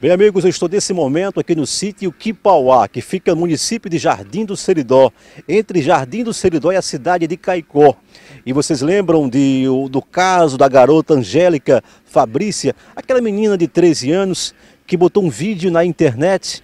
Bem, amigos, eu estou nesse momento aqui no sítio Quipauá, que fica no município de Jardim do Seridó, entre Jardim do Seridó e a cidade de Caicó. E vocês lembram de, do caso da garota Angélica Fabrícia, aquela menina de 13 anos que botou um vídeo na internet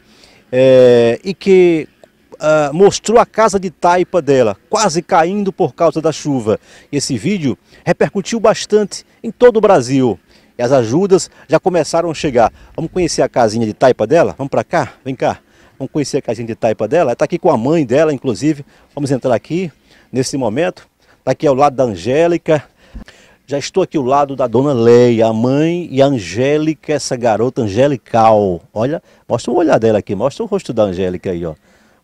é, e que Uh, mostrou a casa de taipa dela, quase caindo por causa da chuva. Esse vídeo repercutiu bastante em todo o Brasil e as ajudas já começaram a chegar. Vamos conhecer a casinha de taipa dela? Vamos para cá? Vem cá. Vamos conhecer a casinha de taipa dela. Ela está aqui com a mãe dela, inclusive. Vamos entrar aqui nesse momento. Está aqui ao lado da Angélica. Já estou aqui ao lado da dona Leia, a mãe e a Angélica, essa garota angelical. Olha, mostra o olhar dela aqui, mostra o rosto da Angélica aí, ó.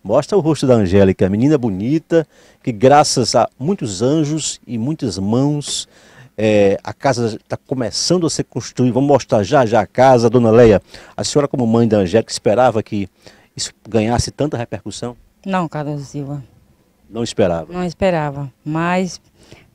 Mostra o rosto da Angélica, menina bonita, que graças a muitos anjos e muitas mãos é, a casa está começando a ser construída. Vamos mostrar já já a casa, dona Leia. A senhora, como mãe da Angélica, esperava que isso ganhasse tanta repercussão? Não, Carlos Silva. Não esperava? Não esperava. Mas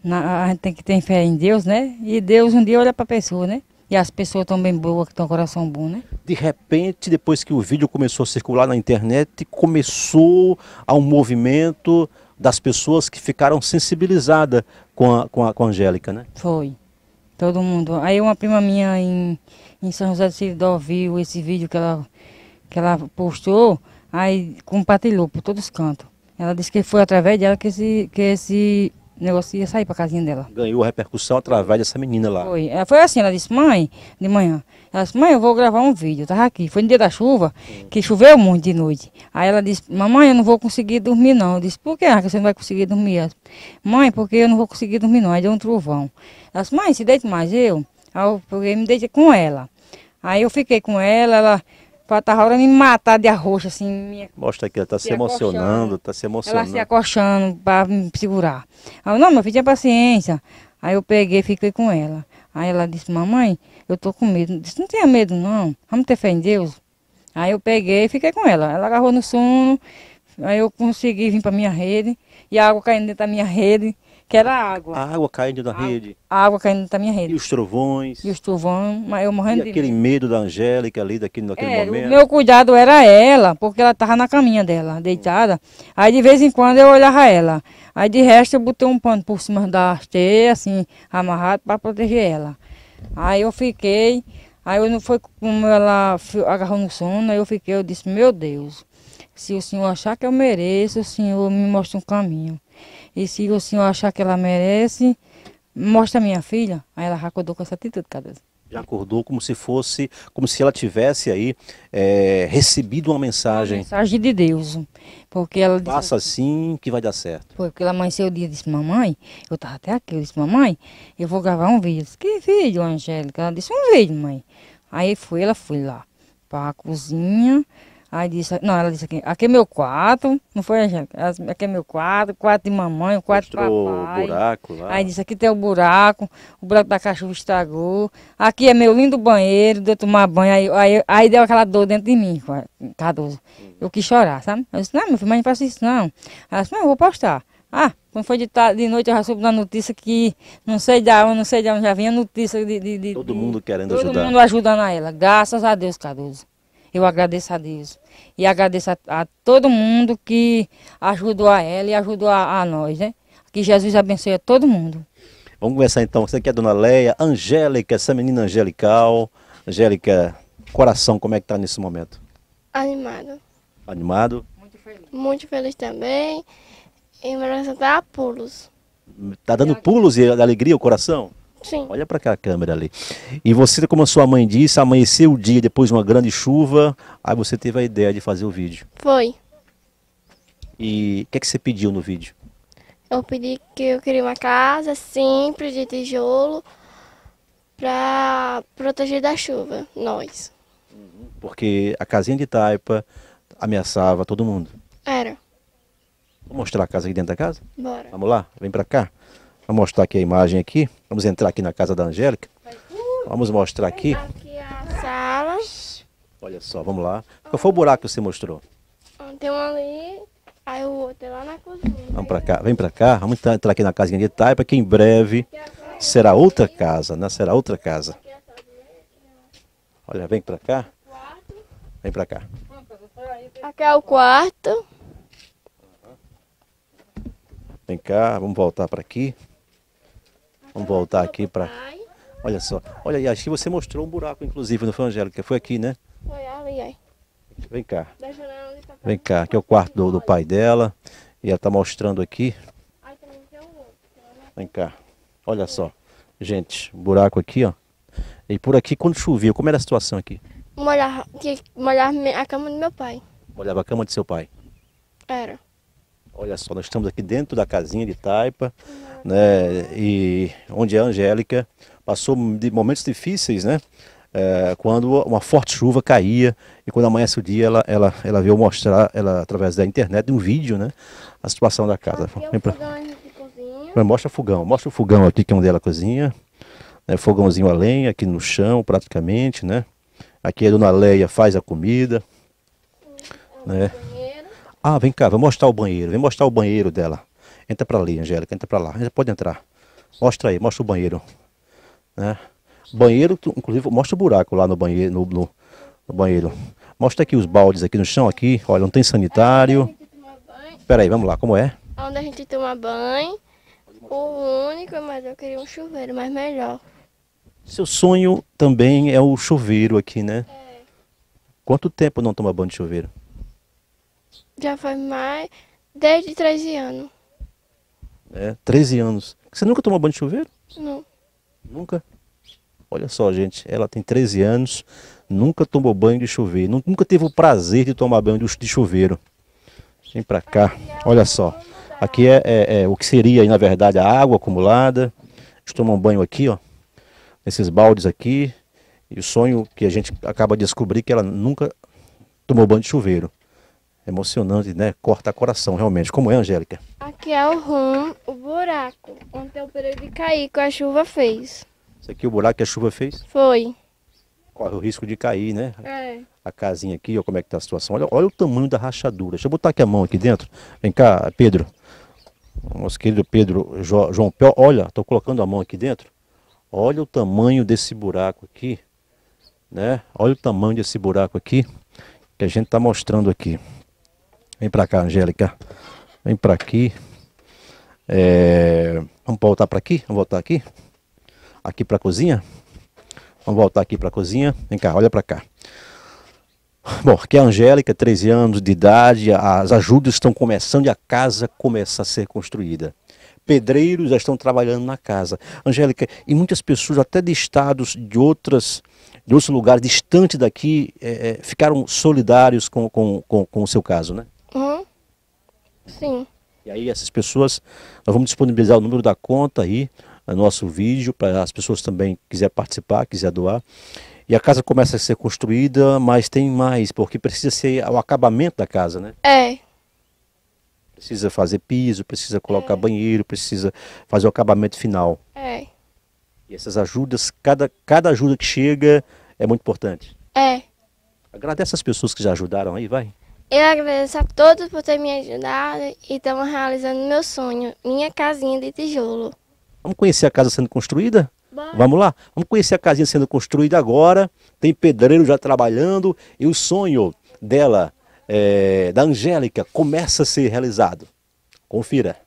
na, a gente tem que ter fé em Deus, né? E Deus um dia olha para a pessoa, né? E as pessoas estão bem boas, que estão coração bom, né? De repente, depois que o vídeo começou a circular na internet, começou a um movimento das pessoas que ficaram sensibilizadas com a, com a, com a Angélica, né? Foi. Todo mundo. Aí uma prima minha em, em São José do Seridó viu esse vídeo que ela, que ela postou, aí compartilhou por todos os cantos. Ela disse que foi através dela que esse, que esse negócio ia sair para casinha dela. Ganhou repercussão através dessa menina lá. Foi, ela é, foi assim, ela disse, mãe, de manhã, ela disse, mãe, eu vou gravar um vídeo, eu tava aqui, foi no dia da chuva, hum. que choveu muito de noite. Aí ela disse, mamãe, eu não vou conseguir dormir não. Eu disse, por que, ah você não vai conseguir dormir? mãe, porque eu não vou conseguir dormir não, aí deu um trovão. Ela disse, mãe, se deite mais, eu, aí eu me deitei com ela. Aí eu fiquei com ela, ela Tava hora me matar de arroxo, assim. Minha... Mostra aqui, ela tá se, se emocionando, tá se emocionando. Ela se acochando pra me segurar. Aí eu, não, meu filho, tinha paciência. Aí eu peguei e fiquei com ela. Aí ela disse, mamãe, eu tô com medo. Eu disse, não tenha medo não, vamos ter fé em Deus. Aí eu peguei e fiquei com ela. Ela agarrou no sono, aí eu consegui vir pra minha rede. E a água caindo dentro da minha rede que era a água. A água caindo da rede. A água caindo da minha rede. E os trovões. E os trovões, mas eu morrendo e de aquele medo da Angélica ali daquele, naquele é, momento. O meu cuidado era ela, porque ela estava na caminha dela, deitada. Aí de vez em quando eu olhava ela. Aí de resto eu botei um pano por cima da esteira, assim, amarrado, para proteger ela. Aí eu fiquei, aí eu não foi como ela agarrou no sono, aí eu fiquei, eu disse, meu Deus, se o senhor achar que eu mereço, o senhor me mostra um caminho. E se o senhor achar que ela merece, mostra a minha filha. Aí ela já acordou com essa atitude, vez. Já acordou como se fosse, como se ela tivesse aí é, recebido uma mensagem. Uma mensagem de Deus. Porque ela disse, Passa assim que vai dar certo. Foi porque ela amanheceu o dia e disse, mamãe, eu estava até aqui, eu disse, mamãe, eu vou gravar um vídeo. Eu disse, que vídeo, Angélica? Ela disse, um vídeo, mãe. Aí foi, ela foi lá para a cozinha, Aí disse, não, ela disse aqui, aqui é meu quarto, não foi, gente? Aqui é meu quarto, quarto de mamãe, quarto Mostrou de papai. o buraco lá. Aí disse, aqui tem o buraco, o buraco da cachorro estragou. Aqui é meu lindo banheiro, de tomar banho. Aí, aí, aí deu aquela dor dentro de mim, Cardoso. Uhum. Eu quis chorar, sabe? Eu disse, não, meu filho, mas não faça isso não. Ela disse, não, eu vou postar. Ah, quando foi de, tarde, de noite eu já soube da notícia que não sei de onde, não sei de onde já vinha notícia de. de, de todo mundo querendo todo ajudar. Todo mundo ajudando a ela. Graças a Deus, Cardoso. Eu agradeço a Deus. E agradeço a, a todo mundo que ajudou a ela e ajudou a, a nós, né? Que Jesus abençoe a todo mundo. Vamos começar então. Você aqui é a dona Leia, Angélica, essa menina angelical. Angélica, coração, como é que tá nesse momento? Animado. Animado? Muito feliz. Muito feliz também. E meu coração tá a pulos. Tá dando pulos e alegria o coração? Sim. Olha para aquela câmera ali. E você, como a sua mãe disse, amanheceu o dia depois de uma grande chuva, aí você teve a ideia de fazer o vídeo. Foi. E o que, é que você pediu no vídeo? Eu pedi que eu queria uma casa simples de tijolo para proteger da chuva, nós. Porque a casinha de taipa ameaçava todo mundo. Era. Vou mostrar a casa aqui dentro da casa? Bora. Vamos lá, vem para cá. Vou mostrar aqui a imagem aqui. Vamos entrar aqui na casa da Angélica. Vamos mostrar aqui. Aqui é Olha só, vamos lá. Qual foi o buraco que você mostrou? Tem um ali, aí o outro é lá na cozinha. Vamos pra cá, vem pra cá. Vamos entrar aqui na casinha de taipa que em breve será outra casa, né? Será outra casa. Olha, vem pra cá. Vem pra cá. Aqui é o quarto. Vem cá, vamos voltar para aqui. Vamos voltar aqui para. Olha só. Olha aí, acho que você mostrou um buraco, inclusive, no foi, Angélica? Foi aqui, né? Foi ali, aí. Vem cá. Vem cá, aqui é o quarto do, do pai dela. E ela está mostrando aqui. Vem cá. Olha só. Gente, buraco aqui, ó. E por aqui, quando chovia, como era a situação aqui? Molhava, molhava a cama do meu pai. Molhava a cama de seu pai? Era. Olha só, nós estamos aqui dentro da casinha de Taipa, né? E onde a Angélica passou de momentos difíceis, né? É, quando uma forte chuva caía e quando amanhece o dia ela, ela, ela veio mostrar, ela através da internet, de um vídeo, né? A situação da casa. Vem é pra... Mostra o fogão, mostra o fogão aqui que é onde ela cozinha. Né? Fogãozinho a lenha aqui no chão praticamente, né? Aqui a dona Leia faz a comida, hum, é né? Ah, vem cá, vou mostrar o banheiro. Vem mostrar o banheiro dela. Entra para ali, Angélica, entra para lá. Pode entrar. Mostra aí, mostra o banheiro. Né? Banheiro, tu, inclusive, mostra o buraco lá no banheiro. No, no, no, banheiro. Mostra aqui os baldes aqui no chão, aqui. Olha, não tem sanitário. Espera aí, vamos lá, como é? Onde a gente toma banho. O único, mas eu queria um chuveiro, mas melhor. Seu sonho também é o chuveiro aqui, né? É. Quanto tempo não toma banho de chuveiro? Já faz mais. Desde 13 anos. É, 13 anos. Você nunca tomou banho de chuveiro? Não. Nunca? Olha só, gente, ela tem 13 anos, nunca tomou banho de chuveiro, nunca teve o prazer de tomar banho de chuveiro. Vem pra cá, olha só. Aqui é, é, é o que seria, na verdade, a água acumulada. Eles tomam banho aqui, ó, nesses baldes aqui. E o sonho que a gente acaba de descobrir é que ela nunca tomou banho de chuveiro. Emocionante, né? Corta coração, realmente. Como é, Angélica? Aqui é o rum, o buraco, onde eu parei de cair que a chuva fez. Isso aqui é o buraco que a chuva fez? Foi. Corre o risco de cair, né? É. A casinha aqui, olha como é que tá a situação. Olha, olha o tamanho da rachadura. Deixa eu botar aqui a mão aqui dentro. Vem cá, Pedro. Nosso querido Pedro jo, João Pel. Olha, estou colocando a mão aqui dentro. Olha o tamanho desse buraco aqui. Né? Olha o tamanho desse buraco aqui que a gente está mostrando aqui. Vem para cá, Angélica. Vem para aqui. É... Vamos voltar para aqui? Vamos voltar aqui? Aqui para a cozinha? Vamos voltar aqui para a cozinha. Vem cá, olha para cá. Bom, aqui é a Angélica, 13 anos de idade. As ajudas estão começando e a casa começa a ser construída. Pedreiros já estão trabalhando na casa. Angélica, e muitas pessoas, até de estados, de outras de outros lugares distantes daqui, é, é ficaram solidários com, com, com, com o seu caso, né? Sim. E aí essas pessoas, nós vamos disponibilizar o número da conta aí, no nosso vídeo, para as pessoas também quiser participar, quiser doar. E a casa começa a ser construída, mas tem mais, porque precisa ser o acabamento da casa, né? É. Precisa fazer piso, precisa colocar é. banheiro, precisa fazer o acabamento final. É. E essas ajudas, cada, cada ajuda que chega é muito importante. É. Agradece as pessoas que já ajudaram aí, vai. Eu agradeço a todos por ter me ajudado e estamos realizando meu sonho, minha casinha de tijolo. Vamos conhecer a casa sendo construída? Bora. Vamos lá? Vamos conhecer a casinha sendo construída agora. Tem pedreiro já trabalhando e o sonho dela, é, da Angélica, começa a ser realizado. Confira.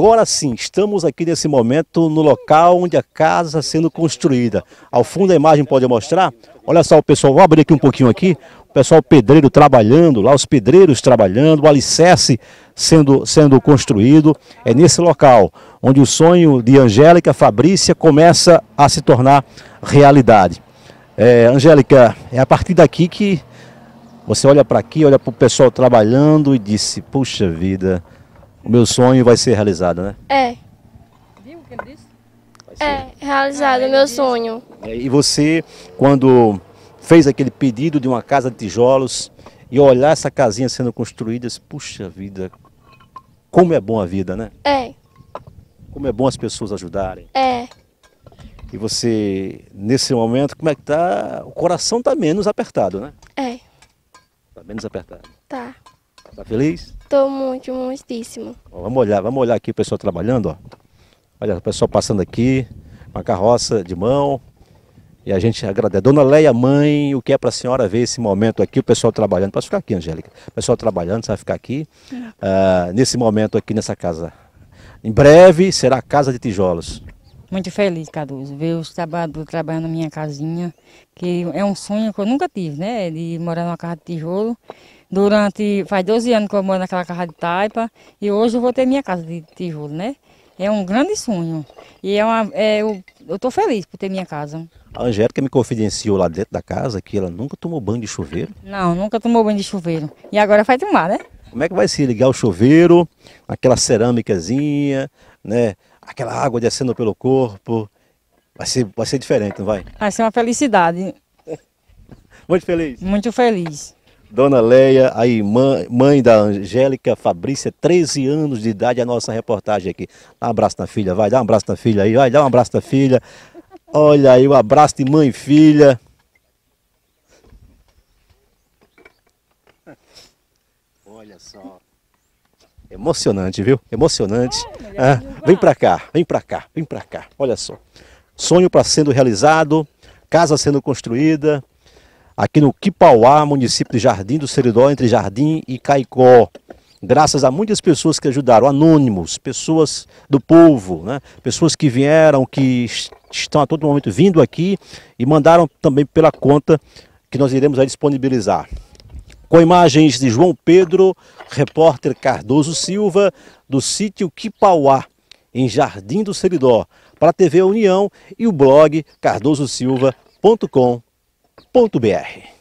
Agora sim, estamos aqui nesse momento no local onde a casa está sendo construída. Ao fundo a imagem pode mostrar. Olha só, o pessoal, vou abrir aqui um pouquinho aqui. O pessoal pedreiro trabalhando, lá os pedreiros trabalhando, o alicerce sendo, sendo construído. É nesse local onde o sonho de Angélica Fabrícia começa a se tornar realidade. É, Angélica, é a partir daqui que você olha para aqui, olha para o pessoal trabalhando e disse, puxa vida, o meu sonho vai ser realizado, né? É. Viu o que ele disse? É, realizado, ah, meu disse. sonho. É, e você, quando fez aquele pedido de uma casa de tijolos e olhar essa casinha sendo construída, puxa vida, como é bom a vida, né? É. Como é bom as pessoas ajudarem. É. E você, nesse momento, como é que tá? O coração tá menos apertado, né? É. Tá menos apertado. Tá. Tá feliz? Tô muito, muitíssimo. Ó, vamos olhar, vamos olhar aqui o pessoal trabalhando, ó. Olha, o pessoal passando aqui, uma carroça de mão. E a gente agradece. Dona Leia, mãe, o que é para a senhora ver esse momento aqui, o pessoal trabalhando? Pode ficar aqui, Angélica. O pessoal trabalhando, você vai ficar aqui, ah, nesse momento aqui, nessa casa. Em breve será a Casa de Tijolos. Muito feliz, Caduzo, ver os trabalhadores trabalhando na minha casinha, que é um sonho que eu nunca tive, né? De morar numa casa de tijolo. Durante, faz 12 anos que eu moro naquela casa de taipa e hoje eu vou ter minha casa de tijolo, né? É um grande sonho e é uma, é, eu estou feliz por ter minha casa. A Angélica me confidenciou lá dentro da casa que ela nunca tomou banho de chuveiro. Não, nunca tomou banho de chuveiro. E agora vai tomar, né? Como é que vai se ligar o chuveiro, aquela cerâmicazinha, né? Aquela água descendo pelo corpo. Vai ser, vai ser diferente, não vai? Vai ser uma felicidade. Muito feliz. Muito feliz. Dona Leia, a irmã, mãe da Angélica Fabrícia, 13 anos de idade, a nossa reportagem aqui. Dá um abraço na filha, vai, dá um abraço na filha aí, vai, dá um abraço na filha. Olha aí, o um abraço de mãe e filha. Olha só. Emocionante, viu? Emocionante. Ah, vem pra cá, vem pra cá, vem pra cá. Olha só. Sonho para sendo realizado, casa sendo construída, aqui no Quipauá, município de Jardim do Seridó, entre Jardim e Caicó. Graças a muitas pessoas que ajudaram, anônimos, pessoas do povo, né? pessoas que vieram, que estão a todo momento vindo aqui e mandaram também pela conta que nós iremos aí disponibilizar. Com imagens de João Pedro, repórter Cardoso Silva, do sítio Quipauá, em Jardim do Seridó, para a TV União e o blog cardososilva.com.br br